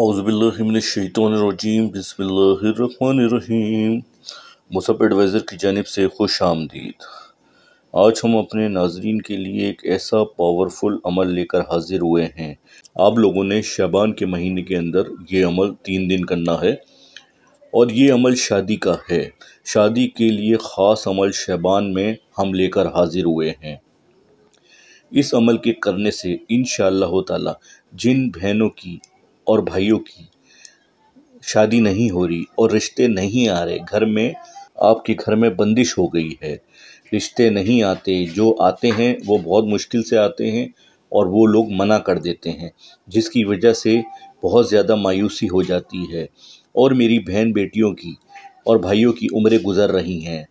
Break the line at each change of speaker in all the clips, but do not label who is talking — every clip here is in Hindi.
आउज़बिल्लिमिनशैतरजीम बिस्मिल्लाम मुसफ़ एडवाइज़र की जानब से खुश आमदीद आज हम अपने नाजरीन के लिए एक ऐसा पावरफुल अमल लेकर हाजिर हुए हैं आप लोगों ने शबान के महीने के अंदर ये अमल तीन दिन करना है और ये अमल शादी का है शादी के लिए ख़ास अमल शबान में हम लेकर हाजिर हुए हैं इस अमल के करने से इन शह जिन बहनों की और भाइयों की शादी नहीं हो रही और रिश्ते नहीं आ रहे घर में आपके घर में बंदिश हो गई है रिश्ते नहीं आते जो आते हैं वो बहुत मुश्किल से आते हैं और वो लोग मना कर देते हैं जिसकी वजह से बहुत ज़्यादा मायूसी हो जाती है और मेरी बहन बेटियों की और भाइयों की उम्रें गुज़र रही हैं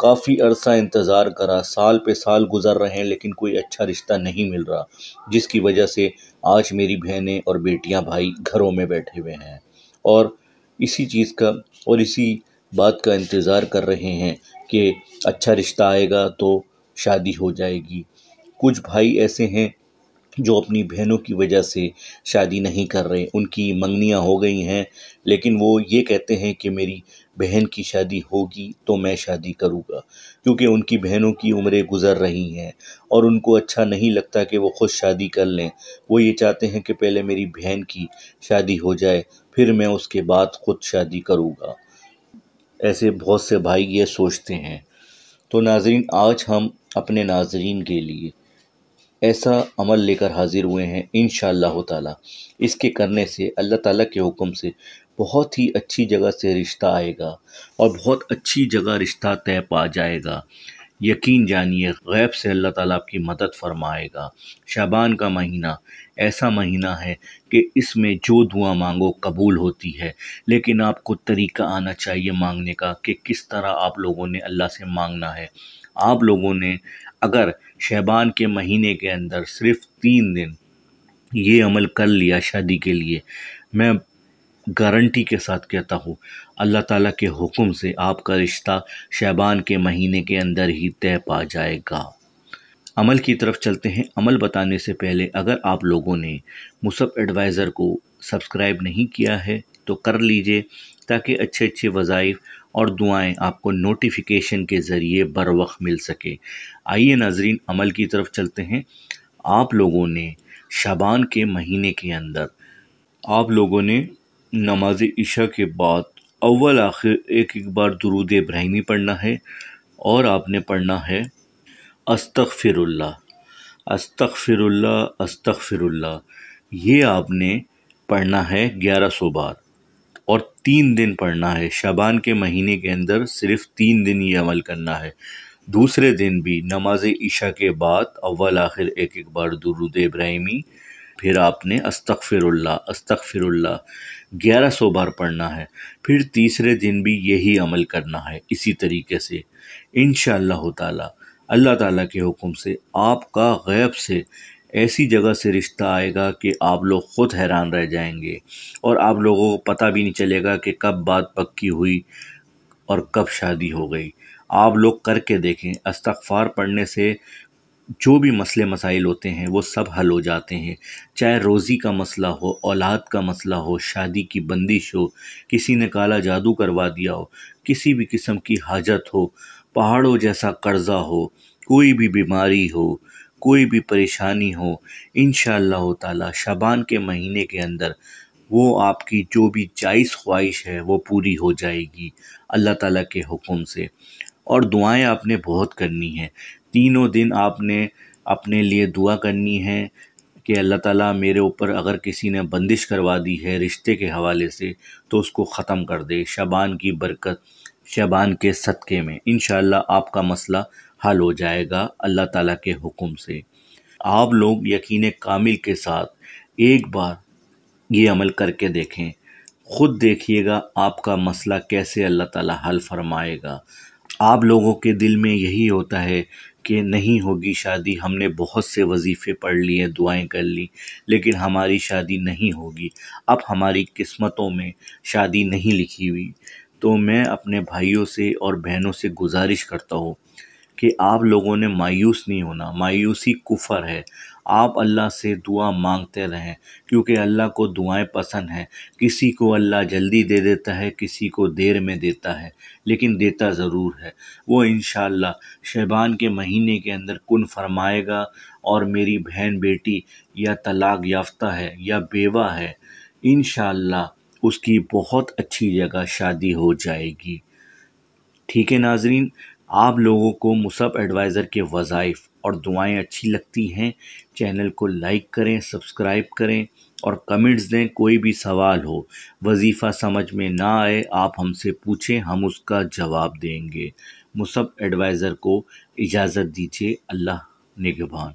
काफ़ी अरसा इंतज़ार करा साल पे साल गुज़र रहे हैं लेकिन कोई अच्छा रिश्ता नहीं मिल रहा जिसकी वजह से आज मेरी बहनें और बेटियां भाई घरों में बैठे हुए हैं और इसी चीज़ का और इसी बात का इंतज़ार कर रहे हैं कि अच्छा रिश्ता आएगा तो शादी हो जाएगी कुछ भाई ऐसे हैं जो अपनी बहनों की वजह से शादी नहीं कर रहे उनकी मंगनियाँ हो गई हैं लेकिन वो ये कहते हैं कि मेरी बहन की शादी होगी तो मैं शादी करूँगा क्योंकि उनकी बहनों की उम्रें गुज़र रही हैं और उनको अच्छा नहीं लगता कि वो खुद शादी कर लें वो ये चाहते हैं कि पहले मेरी बहन की शादी हो जाए फिर मैं उसके बाद खुद शादी करूँगा ऐसे बहुत से भाई ये सोचते हैं तो नाजरीन आज हम अपने नाजरीन के लिए ऐसा अमल लेकर हाजिर हुए हैं इन ताला इसके करने से अल्लाह ताला के हुक्म से बहुत ही अच्छी जगह से रिश्ता आएगा और बहुत अच्छी जगह रिश्ता तय पा जाएगा यकीन जानिए गैब से अल्लाह ताला आपकी मदद फरमाएगा शाबान का महीना ऐसा महीना है कि इसमें जो दुआ मांगो कबूल होती है लेकिन आपको तरीका आना चाहिए मांगने का कि किस तरह आप लोगों ने अल्लाह से मांगना है आप लोगों ने अगर शहबान के महीने के अंदर सिर्फ तीन दिन ये अमल कर लिया शादी के लिए मैं गारंटी के साथ कहता हूँ अल्लाह ताला के हुक्म से आपका रिश्ता शहबान के महीने के अंदर ही तय पा जाएगा अमल की तरफ चलते हैं अमल बताने से पहले अगर आप लोगों ने मुसब एडवाइज़र को सब्सक्राइब नहीं किया है तो कर लीजिए ताकि अच्छे अच्छे वज़ाइफ और दुआएं आपको नोटिफिकेशन के ज़रिए बर वक्त मिल सके आइए नाजरीन अमल की तरफ चलते हैं आप लोगों ने शबान के महीने के अंदर आप लोगों ने नमाज इशा के बाद अव्वल आखिर एक एक बार दरूद इब्राहिमी पढ़ना है और आपने पढ़ना है फ़िरल्ला अस्तफ़िरुल्ला फ़िरल्ला ये आपने पढ़ना है ग्यारह सौ बार और तीन दिन पढ़ना है शाबान के महीने के अंदर सिर्फ तीन दिन ये अमल करना है दूसरे दिन भी नमाज ईशा के बाद अव्वल आखिर एक एक बार दुरुद इब्राहिमी फिर आपने अस्तफ़िरल्ला अस्तफ़िरल्ला ग्यारह सौ बार पढ़ना है फिर तीसरे दिन भी यही अमल करना है इसी तरीके से इन ताला अल्लाह ताली के हुक्म से आपका गैब से ऐसी जगह से रिश्ता आएगा कि आप लोग ख़ुद हैरान रह जाएंगे और आप लोगों को पता भी नहीं चलेगा कि कब बात पक्की हुई और कब शादी हो गई आप लोग करके देखें अस्तगफार पढ़ने से जो भी मसले मसाइल होते हैं वो सब हल हो जाते हैं चाहे रोज़ी का मसला हो औलाद का मसला हो शादी की बंदिश हो किसी ने काला जादू करवा दिया हो किसी भी किस्म की हाजत हो पहाड़ों जैसा कर्ज़ा हो कोई भी बीमारी हो कोई भी परेशानी हो इन ताला शबान के महीने के अंदर वो आपकी जो भी जायज़ ख्वाहिश है वो पूरी हो जाएगी अल्लाह ताला के हुक्म से और दुआएं आपने बहुत करनी हैं तीनों दिन आपने अपने लिए दुआ करनी है कि अल्लाह ताला मेरे ऊपर अगर किसी ने बंदिश करवा दी है रिश्ते के हवाले से तो उसको ख़त्म कर दे शबान की बरकत शबान के सदक़े में इन आपका मसला हल हो जाएगा अल्लाह ताला के हुक्म से आप लोग यकीन कामिल के साथ एक बार ये अमल करके देखें ख़ुद देखिएगा आपका मसला कैसे अल्लाह ताला हल फरमाएगा आप लोगों के दिल में यही होता है कि नहीं होगी शादी हमने बहुत से वजीफ़े पढ़ लिए दुआएं कर ली लेकिन हमारी शादी नहीं होगी अब हमारी किस्मतों में शादी नहीं लिखी हुई तो मैं अपने भाइयों से और बहनों से गुजारिश करता हूँ कि आप लोगों ने मायूस नहीं होना मायूसी कुफर है आप अल्लाह से दुआ मांगते रहें क्योंकि अल्लाह को दुआएं पसंद हैं किसी को अल्लाह जल्दी दे देता है किसी को देर में देता है लेकिन देता ज़रूर है वो इन शहबान के महीने के अंदर कुन फरमाएगा और मेरी बहन बेटी या तलाक याफ्ता है या बेवा है इन उसकी बहुत अच्छी जगह शादी हो जाएगी ठीक है नाजरीन आप लोगों को मुसब एडवाइज़र के वज़ाइफ़ और दुआएं अच्छी लगती हैं चैनल को लाइक करें सब्सक्राइब करें और कमेंट्स दें कोई भी सवाल हो वजीफ़ा समझ में ना आए आप हमसे पूछें हम उसका जवाब देंगे मुसब एडवाइज़र को इजाज़त दीजिए अल्लाह निगबान